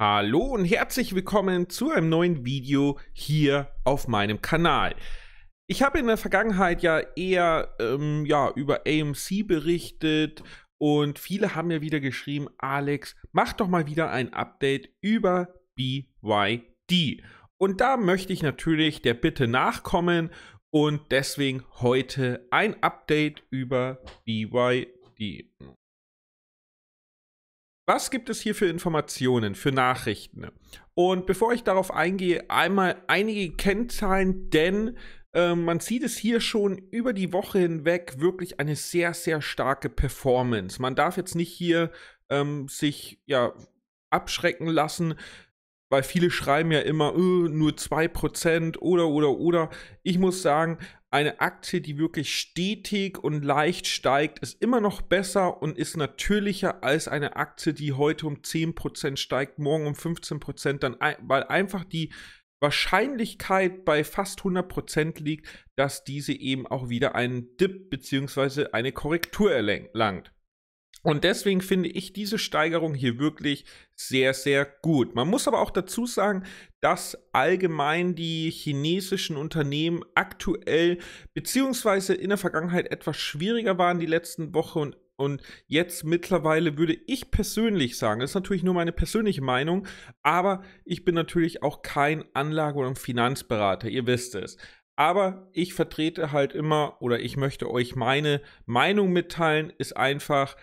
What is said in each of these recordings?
Hallo und herzlich willkommen zu einem neuen Video hier auf meinem Kanal. Ich habe in der Vergangenheit ja eher ähm, ja, über AMC berichtet und viele haben mir wieder geschrieben, Alex, mach doch mal wieder ein Update über BYD. Und da möchte ich natürlich der Bitte nachkommen und deswegen heute ein Update über BYD. Was gibt es hier für Informationen, für Nachrichten? Und bevor ich darauf eingehe, einmal einige Kennzahlen, denn äh, man sieht es hier schon über die Woche hinweg wirklich eine sehr, sehr starke Performance. Man darf jetzt nicht hier ähm, sich ja, abschrecken lassen, weil viele schreiben ja immer öh, nur 2% oder oder oder. Ich muss sagen, eine Aktie, die wirklich stetig und leicht steigt, ist immer noch besser und ist natürlicher als eine Aktie, die heute um 10% steigt, morgen um 15%, dann, weil einfach die Wahrscheinlichkeit bei fast 100% liegt, dass diese eben auch wieder einen Dip bzw. eine Korrektur erlangt. Und deswegen finde ich diese Steigerung hier wirklich sehr, sehr gut. Man muss aber auch dazu sagen, dass allgemein die chinesischen Unternehmen aktuell beziehungsweise in der Vergangenheit etwas schwieriger waren die letzten Wochen und und jetzt mittlerweile würde ich persönlich sagen, das ist natürlich nur meine persönliche Meinung, aber ich bin natürlich auch kein Anlage- oder Finanzberater, ihr wisst es. Aber ich vertrete halt immer oder ich möchte euch meine Meinung mitteilen, ist einfach,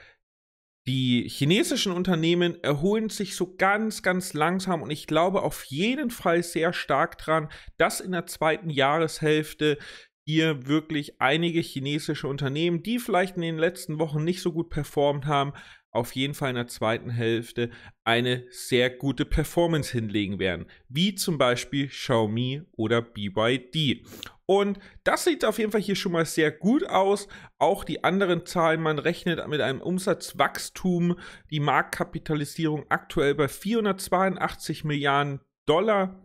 die chinesischen Unternehmen erholen sich so ganz, ganz langsam und ich glaube auf jeden Fall sehr stark dran, dass in der zweiten Jahreshälfte hier wirklich einige chinesische Unternehmen, die vielleicht in den letzten Wochen nicht so gut performt haben, auf jeden Fall in der zweiten Hälfte eine sehr gute Performance hinlegen werden, wie zum Beispiel Xiaomi oder BYD. Und das sieht auf jeden Fall hier schon mal sehr gut aus. Auch die anderen Zahlen, man rechnet mit einem Umsatzwachstum, die Marktkapitalisierung aktuell bei 482 Milliarden Dollar.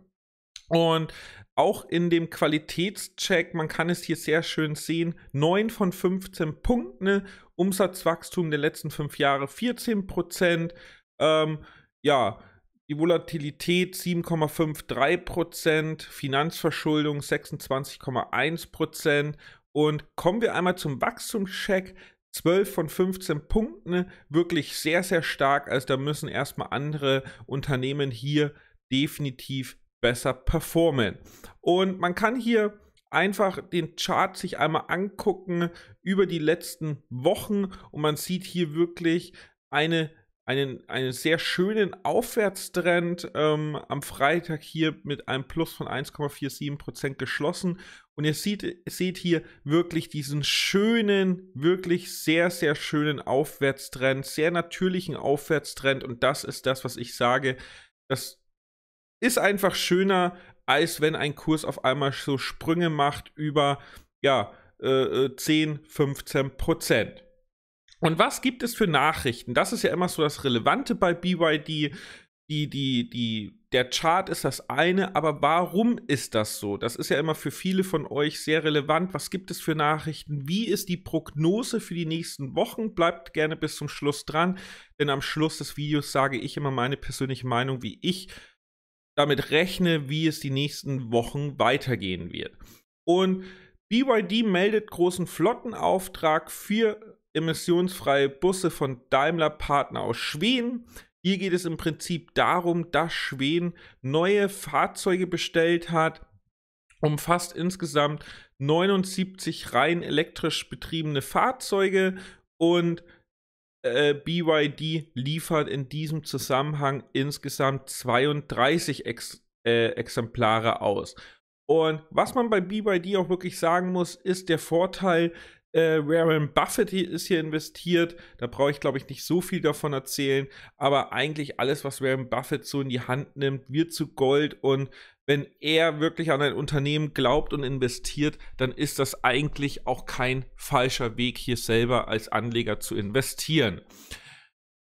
Und auch in dem Qualitätscheck, man kann es hier sehr schön sehen, 9 von 15 Punkten, Umsatzwachstum der letzten 5 Jahre 14 Prozent. Ähm, ja, die Volatilität 7,53%, Finanzverschuldung 26,1%. Und kommen wir einmal zum Wachstumscheck. 12 von 15 Punkten, wirklich sehr, sehr stark. Also da müssen erstmal andere Unternehmen hier definitiv besser performen. Und man kann hier einfach den Chart sich einmal angucken über die letzten Wochen und man sieht hier wirklich eine einen, einen sehr schönen Aufwärtstrend ähm, am Freitag hier mit einem Plus von 1,47% geschlossen. Und ihr seht, seht hier wirklich diesen schönen, wirklich sehr, sehr schönen Aufwärtstrend, sehr natürlichen Aufwärtstrend. Und das ist das, was ich sage. Das ist einfach schöner, als wenn ein Kurs auf einmal so Sprünge macht über ja, äh, 10, äh, 15 Prozent. Und was gibt es für Nachrichten? Das ist ja immer so das Relevante bei BYD. Die, die, die, der Chart ist das eine, aber warum ist das so? Das ist ja immer für viele von euch sehr relevant. Was gibt es für Nachrichten? Wie ist die Prognose für die nächsten Wochen? Bleibt gerne bis zum Schluss dran, denn am Schluss des Videos sage ich immer meine persönliche Meinung, wie ich damit rechne, wie es die nächsten Wochen weitergehen wird. Und BYD meldet großen Flottenauftrag für emissionsfreie Busse von Daimler Partner aus Schweden. Hier geht es im Prinzip darum, dass Schweden neue Fahrzeuge bestellt hat, umfasst insgesamt 79 rein elektrisch betriebene Fahrzeuge und äh, BYD liefert in diesem Zusammenhang insgesamt 32 Ex äh, Exemplare aus. Und was man bei BYD auch wirklich sagen muss, ist der Vorteil, äh, Warren Buffett hier, ist hier investiert. Da brauche ich, glaube ich, nicht so viel davon erzählen. Aber eigentlich alles, was Warren Buffett so in die Hand nimmt, wird zu Gold. Und wenn er wirklich an ein Unternehmen glaubt und investiert, dann ist das eigentlich auch kein falscher Weg, hier selber als Anleger zu investieren.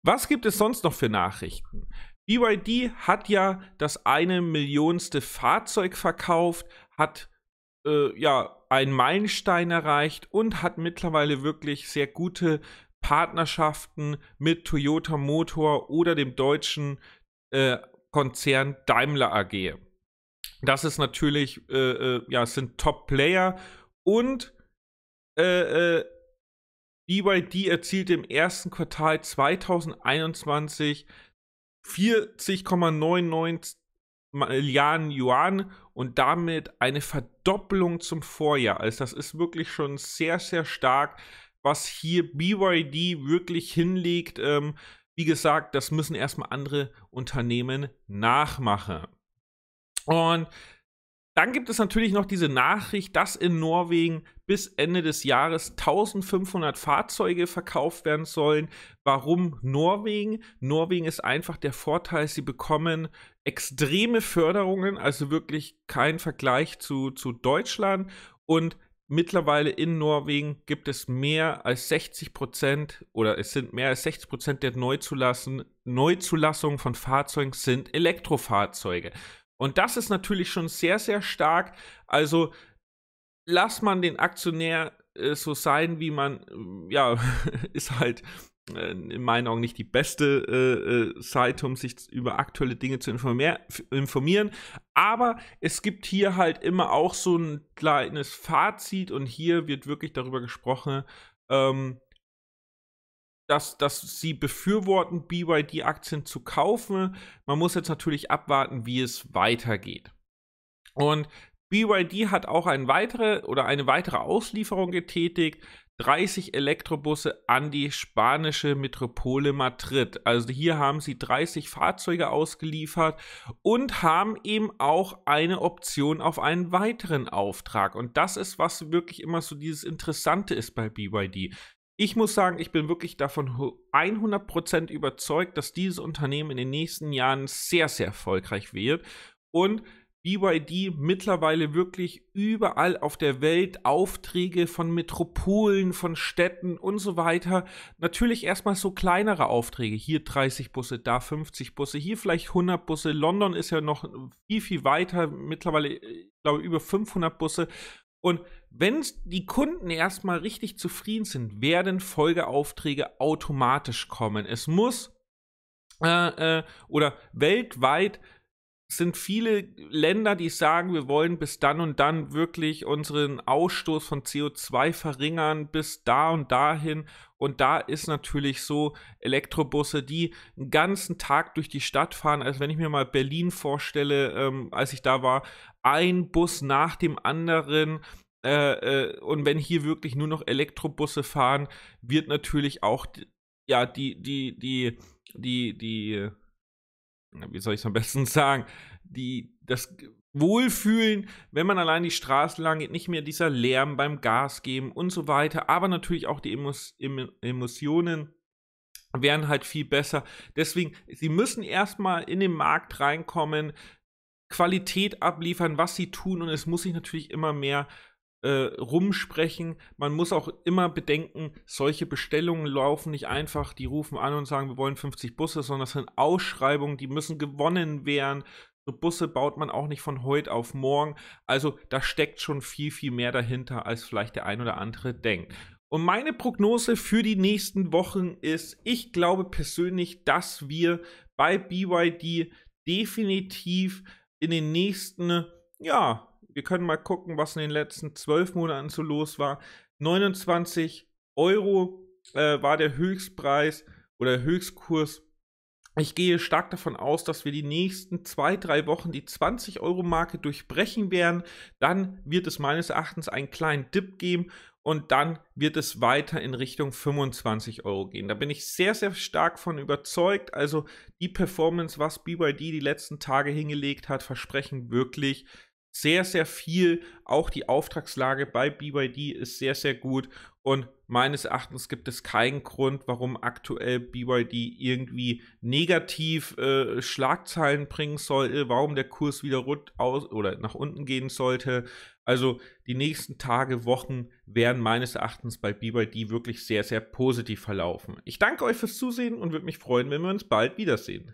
Was gibt es sonst noch für Nachrichten? BYD hat ja das eine Millionste Fahrzeug verkauft, hat äh, ja einen Meilenstein erreicht und hat mittlerweile wirklich sehr gute Partnerschaften mit Toyota Motor oder dem deutschen äh, Konzern Daimler AG. Das ist natürlich, äh, äh ja, sind Top-Player und äh, BYD äh, e erzielte im ersten Quartal 2021 40,99 Milliarden Yuan und damit eine Verdoppelung zum Vorjahr. Also das ist wirklich schon sehr, sehr stark, was hier BYD wirklich hinlegt. Ähm, wie gesagt, das müssen erstmal andere Unternehmen nachmachen. Und dann gibt es natürlich noch diese Nachricht, dass in Norwegen bis Ende des Jahres 1500 Fahrzeuge verkauft werden sollen. Warum Norwegen? Norwegen ist einfach der Vorteil, sie bekommen extreme Förderungen, also wirklich kein Vergleich zu, zu Deutschland. Und mittlerweile in Norwegen gibt es mehr als 60 Prozent oder es sind mehr als 60 Prozent der Neuzulassungen von Fahrzeugen sind Elektrofahrzeuge. Und das ist natürlich schon sehr, sehr stark. Also lass man den Aktionär äh, so sein, wie man, ja, ist halt äh, in meinen Augen nicht die beste äh, äh, Seite, um sich über aktuelle Dinge zu informieren. Aber es gibt hier halt immer auch so ein kleines Fazit und hier wird wirklich darüber gesprochen, ähm, dass, dass sie befürworten, BYD-Aktien zu kaufen. Man muss jetzt natürlich abwarten, wie es weitergeht. Und BYD hat auch eine weitere oder eine weitere Auslieferung getätigt 30 Elektrobusse an die spanische Metropole Madrid. Also hier haben sie 30 Fahrzeuge ausgeliefert und haben eben auch eine Option auf einen weiteren Auftrag. Und das ist, was wirklich immer so dieses Interessante ist bei BYD. Ich muss sagen, ich bin wirklich davon 100% überzeugt, dass dieses Unternehmen in den nächsten Jahren sehr, sehr erfolgreich wird. Und BYD mittlerweile wirklich überall auf der Welt Aufträge von Metropolen, von Städten und so weiter. Natürlich erstmal so kleinere Aufträge. Hier 30 Busse, da 50 Busse, hier vielleicht 100 Busse. London ist ja noch viel, viel weiter. Mittlerweile, äh, ich glaube, über 500 Busse. Und wenn die Kunden erstmal richtig zufrieden sind, werden Folgeaufträge automatisch kommen. Es muss äh, äh, oder weltweit sind viele Länder, die sagen, wir wollen bis dann und dann wirklich unseren Ausstoß von CO2 verringern, bis da und dahin. Und da ist natürlich so Elektrobusse, die einen ganzen Tag durch die Stadt fahren. Also wenn ich mir mal Berlin vorstelle, ähm, als ich da war, ein Bus nach dem anderen. Äh, äh, und wenn hier wirklich nur noch Elektrobusse fahren, wird natürlich auch ja die die die die die wie soll ich es am besten sagen, die, das Wohlfühlen, wenn man allein die Straße lang geht, nicht mehr dieser Lärm beim Gas geben und so weiter, aber natürlich auch die Emos, em, Emotionen wären halt viel besser. Deswegen, sie müssen erstmal in den Markt reinkommen, Qualität abliefern, was sie tun und es muss sich natürlich immer mehr äh, rumsprechen. Man muss auch immer bedenken, solche Bestellungen laufen nicht einfach, die rufen an und sagen, wir wollen 50 Busse, sondern das sind Ausschreibungen, die müssen gewonnen werden. So Busse baut man auch nicht von heute auf morgen. Also da steckt schon viel, viel mehr dahinter, als vielleicht der ein oder andere denkt. Und meine Prognose für die nächsten Wochen ist, ich glaube persönlich, dass wir bei BYD definitiv in den nächsten, ja, wir können mal gucken, was in den letzten zwölf Monaten so los war. 29 Euro äh, war der Höchstpreis oder Höchstkurs. Ich gehe stark davon aus, dass wir die nächsten zwei, drei Wochen die 20-Euro-Marke durchbrechen werden. Dann wird es meines Erachtens einen kleinen Dip geben und dann wird es weiter in Richtung 25 Euro gehen. Da bin ich sehr, sehr stark von überzeugt. Also die Performance, was BYD die letzten Tage hingelegt hat, versprechen wirklich sehr, sehr viel. Auch die Auftragslage bei BYD ist sehr, sehr gut. Und meines Erachtens gibt es keinen Grund, warum aktuell BYD irgendwie negativ äh, Schlagzeilen bringen sollte, warum der Kurs wieder rund aus oder nach unten gehen sollte. Also die nächsten Tage, Wochen werden meines Erachtens bei BYD wirklich sehr, sehr positiv verlaufen. Ich danke euch fürs Zusehen und würde mich freuen, wenn wir uns bald wiedersehen.